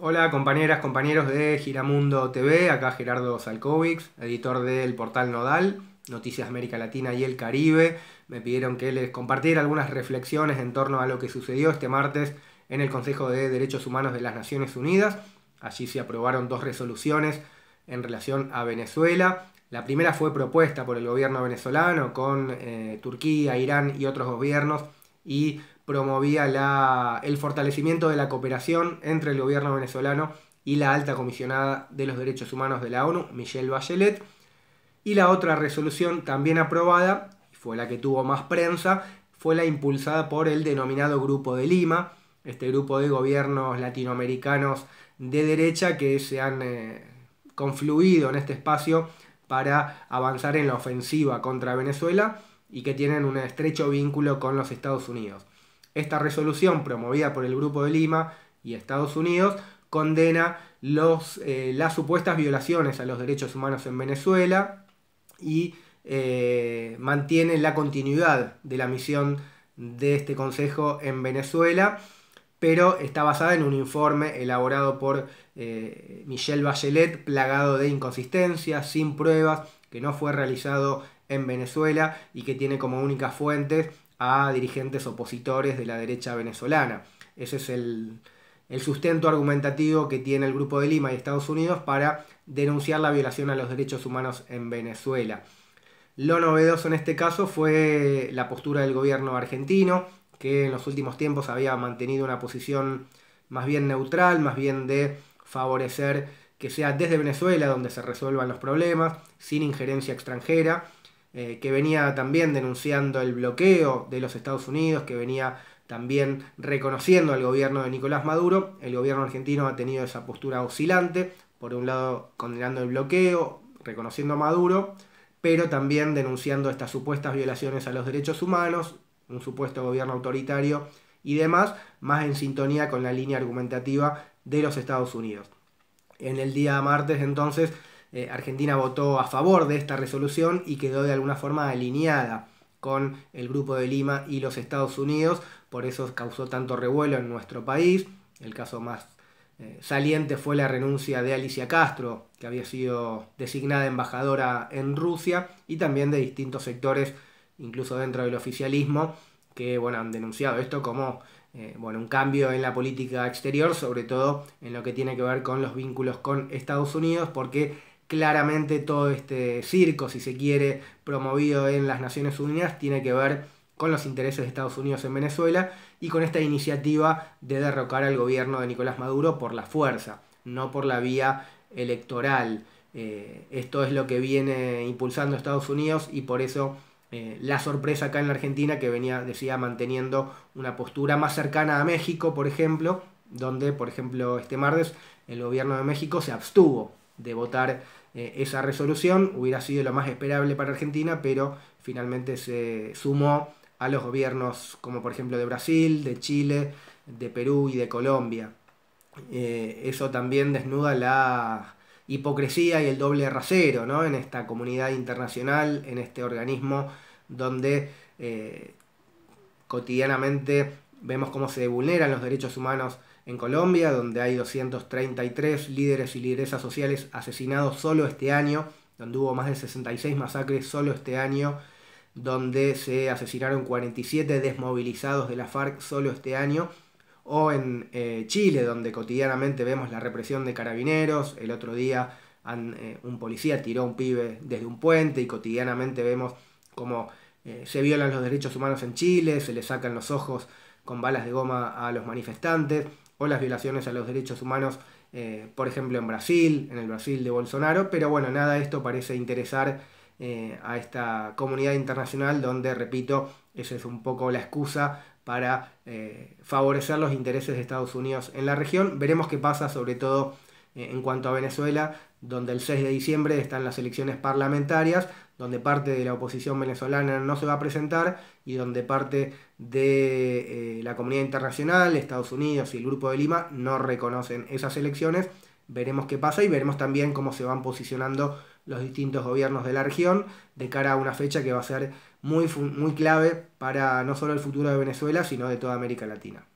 Hola compañeras, compañeros de Giramundo TV, acá Gerardo Salkovics, editor del portal Nodal, Noticias América Latina y el Caribe. Me pidieron que les compartiera algunas reflexiones en torno a lo que sucedió este martes en el Consejo de Derechos Humanos de las Naciones Unidas. Allí se aprobaron dos resoluciones en relación a Venezuela. La primera fue propuesta por el gobierno venezolano con eh, Turquía, Irán y otros gobiernos y promovía el fortalecimiento de la cooperación entre el gobierno venezolano y la alta comisionada de los derechos humanos de la ONU, Michelle Bachelet. Y la otra resolución también aprobada, fue la que tuvo más prensa, fue la impulsada por el denominado Grupo de Lima, este grupo de gobiernos latinoamericanos de derecha que se han eh, confluido en este espacio para avanzar en la ofensiva contra Venezuela y que tienen un estrecho vínculo con los Estados Unidos. Esta resolución, promovida por el Grupo de Lima y Estados Unidos, condena eh, las supuestas violaciones a los derechos humanos en Venezuela y eh, mantiene la continuidad de la misión de este Consejo en Venezuela, pero está basada en un informe elaborado por eh, Michel Bachelet, plagado de inconsistencias, sin pruebas, que no fue realizado en Venezuela y que tiene como únicas fuentes a dirigentes opositores de la derecha venezolana. Ese es el, sustento argumentativo que tiene el Grupo de Lima y Estados Unidos para denunciar la violación a los derechos humanos en Venezuela. Lo novedoso en este caso fue la postura del gobierno argentino, que en los últimos tiempos había mantenido una posición más bien neutral, más bien de favorecer que sea desde Venezuela donde se resuelvan los problemas, sin injerencia extranjera, eh, que venía también denunciando el bloqueo de los Estados Unidos, que venía también reconociendo al gobierno de Nicolás Maduro. El gobierno argentino ha tenido esa postura oscilante, por un lado condenando el bloqueo, reconociendo a Maduro, pero también denunciando estas supuestas violaciones a los derechos humanos, un supuesto gobierno autoritario y demás, más en sintonía con la línea argumentativa de los Estados Unidos. En el día martes entonces eh, Argentina votó a favor de esta resolución y quedó de alguna forma alineada con el Grupo de Lima y los Estados Unidos, por eso causó tanto revuelo en nuestro país. El caso más eh, saliente fue la renuncia de Alicia Castro, que había sido designada embajadora en Rusia, y también de distintos sectores, incluso dentro del oficialismo, que bueno, han denunciado esto como eh, bueno, un cambio en la política exterior, sobre todo en lo que tiene que ver con los vínculos con Estados Unidos, porque claramente todo este circo, si se quiere, promovido en las Naciones Unidas, tiene que ver con los intereses de Estados Unidos en Venezuela y con esta iniciativa de derrocar al gobierno de Nicolás Maduro por la fuerza, no por la vía electoral. Eh, esto es lo que viene impulsando Estados Unidos y por eso eh, la sorpresa acá en la Argentina que venía, decía, manteniendo una postura más cercana a México, por ejemplo, donde, por ejemplo, este martes el gobierno de México se abstuvo de votar eh, esa resolución hubiera sido lo más esperable para Argentina, pero finalmente se sumó a los gobiernos como por ejemplo de Brasil, de Chile, de Perú y de Colombia. Eh, eso también desnuda la hipocresía y el doble rasero en esta comunidad internacional, en este organismo donde eh, cotidianamente vemos cómo se vulneran los derechos humanos en Colombia, donde hay 233 líderes y lideresas sociales asesinados solo este año, donde hubo más de 66 masacres solo este año, donde se asesinaron 47 desmovilizados de la FARC solo este año, o en eh, Chile, donde cotidianamente vemos la represión de carabineros, el otro día eh, un policía tiró a un pibe desde un puente y cotidianamente vemos cómo eh, se violan los derechos humanos en Chile, se le sacan los ojos con balas de goma a los manifestantes, o las violaciones a los derechos humanos, eh, por ejemplo, en Brasil, en el Brasil de Bolsonaro, pero bueno, nada de esto parece interesar eh, a esta comunidad internacional donde, repito, esa es un poco la excusa para eh, favorecer los intereses de Estados Unidos en la región. Veremos qué pasa sobre todo eh, en cuanto a Venezuela, donde el 6 de diciembre están las elecciones parlamentarias, donde parte de la oposición venezolana no se va a presentar y donde parte de eh, la comunidad internacional, Estados Unidos y el Grupo de Lima no reconocen esas elecciones. Veremos qué pasa y veremos también cómo se van posicionando los distintos gobiernos de la región de cara a una fecha que va a ser muy, muy clave para no solo el futuro de Venezuela, sino de toda América Latina.